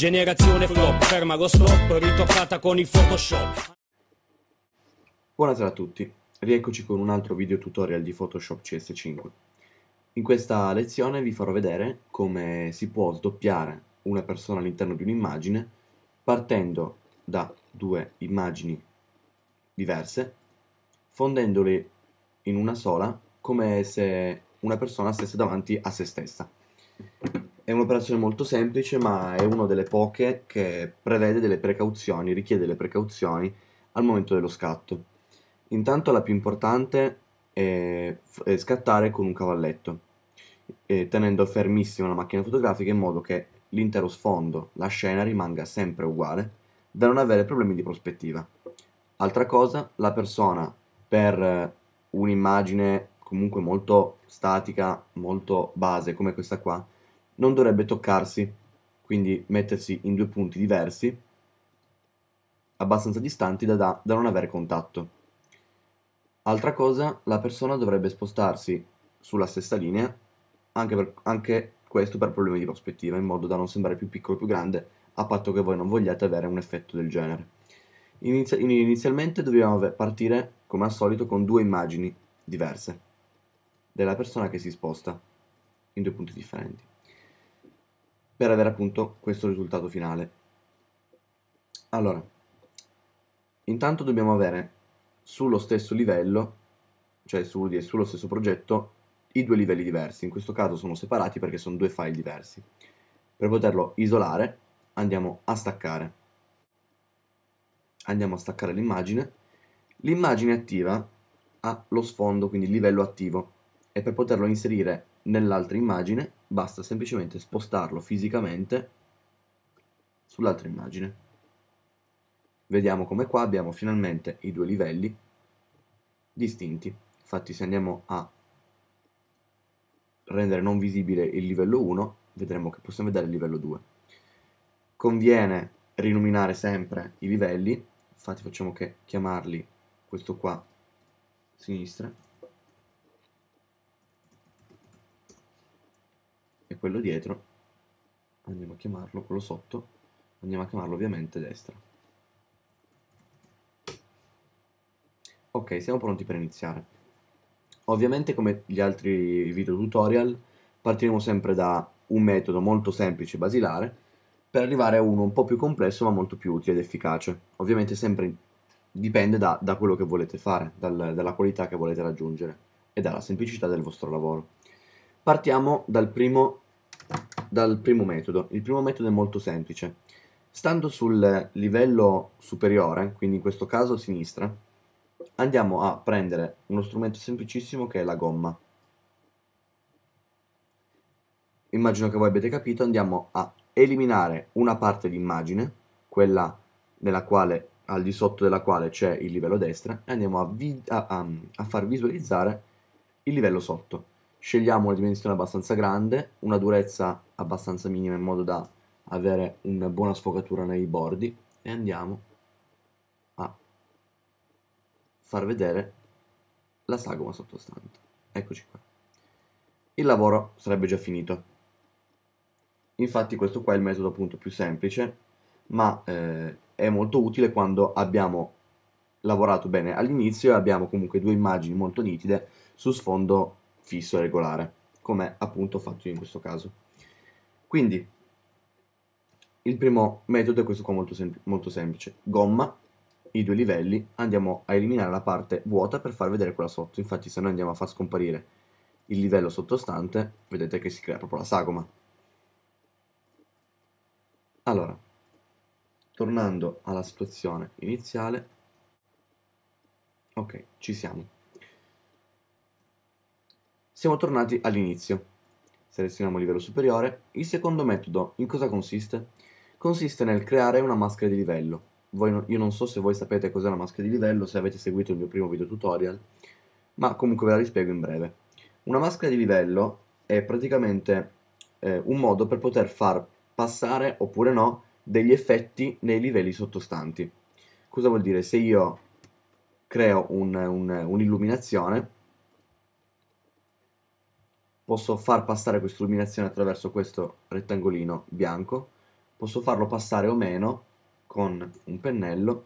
Generazione flop, ferma lo stop, ritoccata con il Photoshop. Buonasera a tutti, rieccoci con un altro video tutorial di Photoshop CS5. In questa lezione vi farò vedere come si può sdoppiare una persona all'interno di un'immagine partendo da due immagini diverse, fondendole in una sola come se una persona stesse davanti a se stessa. È un'operazione molto semplice, ma è una delle poche che prevede delle precauzioni, richiede delle precauzioni al momento dello scatto. Intanto la più importante è, è scattare con un cavalletto, eh, tenendo fermissima la macchina fotografica in modo che l'intero sfondo, la scena rimanga sempre uguale, da non avere problemi di prospettiva. Altra cosa, la persona per un'immagine comunque molto statica, molto base come questa qua, non dovrebbe toccarsi, quindi mettersi in due punti diversi, abbastanza distanti da, da, da non avere contatto. Altra cosa, la persona dovrebbe spostarsi sulla stessa linea, anche, per, anche questo per problemi di prospettiva, in modo da non sembrare più piccolo o più grande, a patto che voi non vogliate avere un effetto del genere. Inizia- inizialmente dobbiamo partire, come al solito, con due immagini diverse della persona che si sposta in due punti differenti per avere appunto questo risultato finale. Allora, intanto dobbiamo avere sullo stesso livello, cioè su, sullo stesso progetto, i due livelli diversi. In questo caso sono separati perché sono due file diversi. Per poterlo isolare andiamo a staccare. Andiamo a staccare l'immagine. L'immagine attiva ha lo sfondo, quindi il livello attivo. E per poterlo inserire nell'altra immagine basta semplicemente spostarlo fisicamente sull'altra immagine. Vediamo come qua abbiamo finalmente i due livelli distinti. Infatti se andiamo a rendere non visibile il livello 1, vedremo che possiamo vedere il livello 2. Conviene rinominare sempre i livelli, infatti facciamo che chiamarli questo qua, sinistra, quello dietro andiamo a chiamarlo, quello sotto andiamo a chiamarlo ovviamente destra ok siamo pronti per iniziare ovviamente come gli altri video tutorial partiremo sempre da un metodo molto semplice e basilare per arrivare a uno un po' più complesso ma molto più utile ed efficace ovviamente sempre dipende da, da quello che volete fare dal, dalla qualità che volete raggiungere e dalla semplicità del vostro lavoro partiamo dal primo dal primo metodo. Il primo metodo è molto semplice. Stando sul livello superiore, quindi in questo caso a sinistra, andiamo a prendere uno strumento semplicissimo che è la gomma. Immagino che voi abbiate capito, andiamo a eliminare una parte di immagine, quella quale, al di sotto della quale c'è il livello destra, e andiamo a, a, a, a far visualizzare il livello sotto scegliamo una dimensione abbastanza grande, una durezza abbastanza minima in modo da avere una buona sfocatura nei bordi e andiamo a far vedere la sagoma sottostante. Eccoci qua. Il lavoro sarebbe già finito. Infatti questo qua è il metodo appunto più semplice, ma eh, è molto utile quando abbiamo lavorato bene all'inizio e abbiamo comunque due immagini molto nitide su sfondo fisso e regolare, come appunto ho fatto in questo caso. Quindi, il primo metodo è questo qua molto, sempl molto semplice, gomma, i due livelli, andiamo a eliminare la parte vuota per far vedere quella sotto, infatti se noi andiamo a far scomparire il livello sottostante, vedete che si crea proprio la sagoma. Allora, tornando alla situazione iniziale, ok, ci siamo. Siamo tornati all'inizio. Selezioniamo livello superiore. Il secondo metodo in cosa consiste? Consiste nel creare una maschera di livello. Voi, io non so se voi sapete cos'è una maschera di livello, se avete seguito il mio primo video tutorial, ma comunque ve la rispiego in breve. Una maschera di livello è praticamente eh, un modo per poter far passare, oppure no, degli effetti nei livelli sottostanti. Cosa vuol dire? Se io creo un'illuminazione, un, un posso far passare questa illuminazione attraverso questo rettangolino bianco, posso farlo passare o meno con un pennello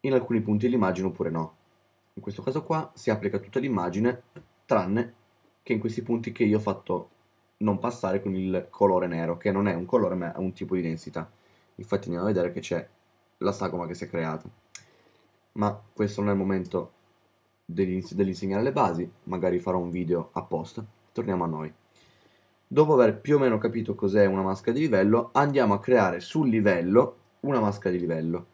in alcuni punti dell'immagine oppure no. In questo caso qua si applica tutta l'immagine tranne che in questi punti che io ho fatto non passare con il colore nero, che non è un colore ma è un tipo di densità. Infatti andiamo a vedere che c'è la sagoma che si è creata. Ma questo non è il momento dell'insegnare le basi, magari farò un video apposta. Torniamo a noi. Dopo aver più o meno capito cos'è una maschera di livello, andiamo a creare sul livello una maschera di livello.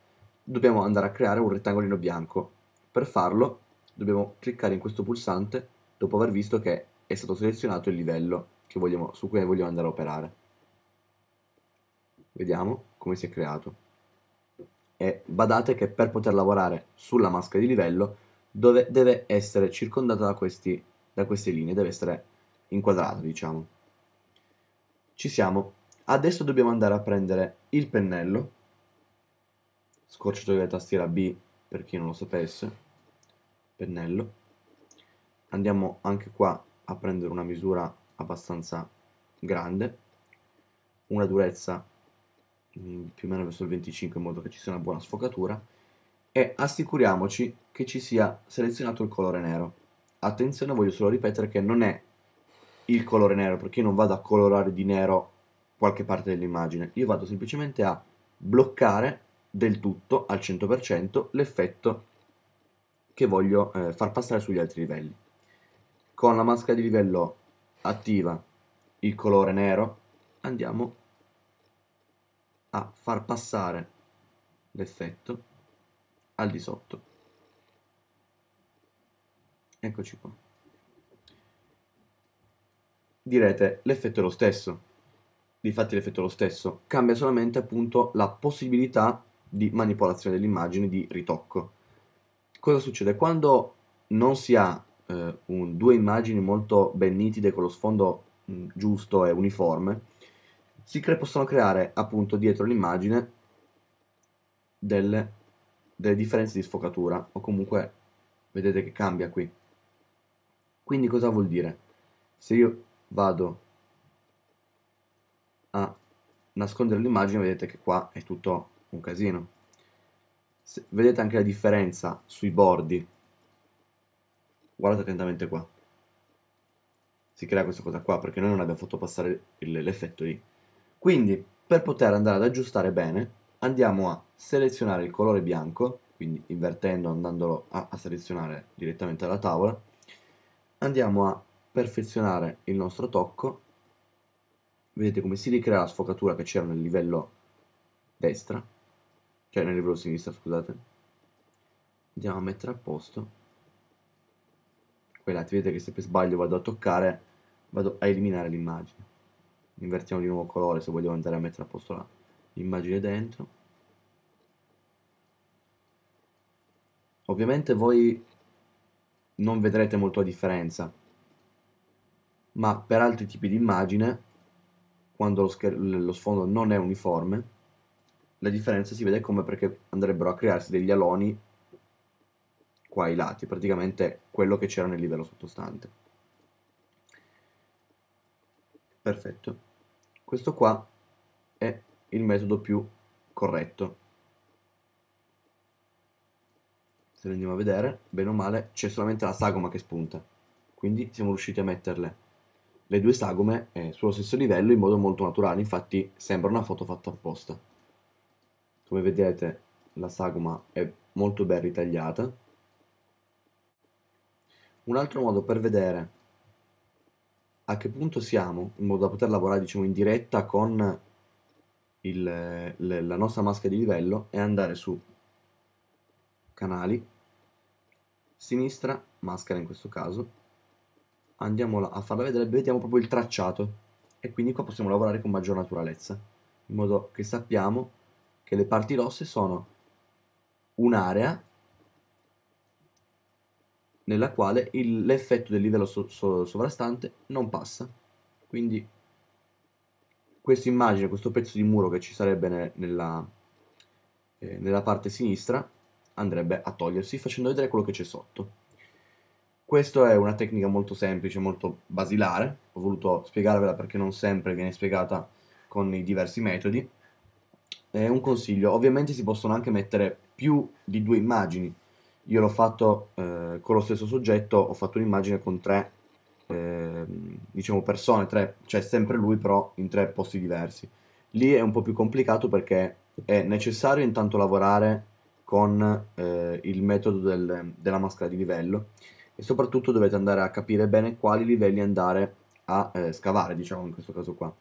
Dobbiamo andare a creare un rettangolino bianco. Per farlo dobbiamo cliccare in questo pulsante dopo aver visto che è stato selezionato il livello vogliamo, su cui vogliamo andare a operare. Vediamo come si è creato. E badate che per poter lavorare sulla maschera di livello dove deve essere circondata da, questi, da queste linee, deve essere inquadrata, diciamo. Ci siamo. Adesso dobbiamo andare a prendere il pennello, scorciatoio della tastiera B per chi non lo sapesse, pennello. Andiamo anche qua a prendere una misura abbastanza grande, una durezza mm, più o meno verso il 25 in modo che ci sia una buona sfocatura e assicuriamoci che ci sia selezionato il colore nero attenzione voglio solo ripetere che non è il colore nero perché io non vado a colorare di nero qualche parte dell'immagine io vado semplicemente a bloccare del tutto al 100% l'effetto che voglio eh, far passare sugli altri livelli con la maschera di livello attiva il colore nero andiamo a far passare l'effetto al di sotto. Eccoci qua. Direte, l'effetto è lo stesso. Difatti l'effetto è lo stesso, cambia solamente appunto la possibilità di manipolazione dell'immagine, di ritocco. Cosa succede? Quando non si ha eh, un, due immagini molto ben nitide con lo sfondo mh, mm, giusto e uniforme, si cre possono creare appunto dietro l'immagine delle delle differenze di sfocatura o comunque vedete che cambia qui quindi cosa vuol dire? se io vado a nascondere l'immagine vedete che qua è tutto un casino se, vedete anche la differenza sui bordi guardate attentamente qua si crea questa cosa qua perché noi non abbiamo fatto passare l'effetto lì quindi per poter andare ad aggiustare bene andiamo a selezionare il colore bianco, quindi invertendo andandolo a, a selezionare direttamente dalla tavola, andiamo a perfezionare il nostro tocco, vedete come si ricrea la sfocatura che c'era nel livello destra, cioè nel livello sinistra, scusate, andiamo a mettere a posto quella vedete che se per sbaglio vado a toccare, vado a eliminare l'immagine, invertiamo di nuovo colore se vogliamo andare a mettere a posto là l'immagine dentro ovviamente voi non vedrete molto la differenza ma per altri tipi di immagine quando lo, lo sfondo non è uniforme la differenza si vede come perché andrebbero a crearsi degli aloni qua ai lati praticamente quello che c'era nel livello sottostante perfetto questo qua è il metodo più corretto. Se lo andiamo a vedere, bene o male, c'è solamente la sagoma che spunta. Quindi siamo riusciti a metterle le due sagome eh, sullo stesso livello in modo molto naturale, infatti sembra una foto fatta apposta. Come vedete la sagoma è molto ben ritagliata. Un altro modo per vedere a che punto siamo, in modo da poter lavorare diciamo, in diretta con il, le, la nostra maschera di livello e andare su canali, sinistra, maschera in questo caso, andiamola a farla vedere, vediamo proprio il tracciato e quindi qua possiamo lavorare con maggior naturalezza, in modo che sappiamo che le parti rosse sono un'area nella quale l'effetto del livello so, so, sovrastante non passa, quindi questa immagine, questo pezzo di muro che ci sarebbe ne, nella, eh, nella parte sinistra andrebbe a togliersi facendo vedere quello che c'è sotto. Questa è una tecnica molto semplice, molto basilare, ho voluto spiegarvela perché non sempre viene spiegata con i diversi metodi. È un consiglio, ovviamente si possono anche mettere più di due immagini, io l'ho fatto eh, con lo stesso soggetto, ho fatto un'immagine con tre Ehm, diciamo persone, tre, cioè sempre lui però in tre posti diversi. Lì è un po' più complicato perché è necessario intanto lavorare con eh, il metodo del, della maschera di livello e soprattutto dovete andare a capire bene quali livelli andare a eh, scavare, diciamo in questo caso qua.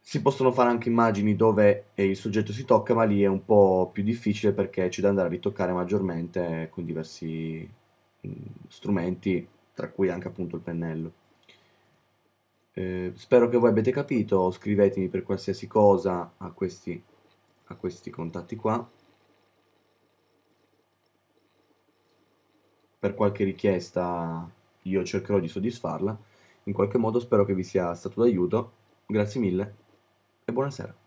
Si possono fare anche immagini dove il soggetto si tocca, ma lì è un po' più difficile perché c'è da andare a ritoccare maggiormente con diversi mh, mm, strumenti tra cui anche appunto il pennello. Eh, spero che voi abbiate capito, scrivetemi per qualsiasi cosa a questi, a questi contatti qua. Per qualche richiesta io cercherò di soddisfarla. In qualche modo spero che vi sia stato d'aiuto. Grazie mille e buonasera.